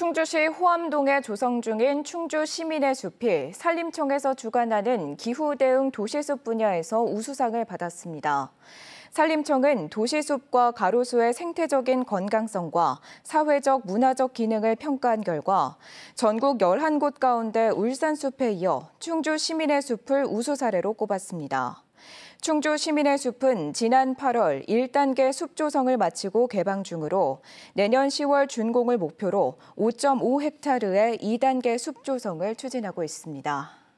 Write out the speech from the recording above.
충주시 호암동에 조성 중인 충주 시민의 숲이 산림청에서 주관하는 기후 대응 도시숲 분야에서 우수상을 받았습니다. 산림청은 도시숲과 가로수의 생태적인 건강성과 사회적 문화적 기능을 평가한 결과 전국 11곳 가운데 울산숲에 이어 충주 시민의 숲을 우수 사례로 꼽았습니다. 충주 시민의 숲은 지난 8월 1단계 숲 조성을 마치고 개방 중으로 내년 10월 준공을 목표로 5.5헥타르의 2단계 숲 조성을 추진하고 있습니다.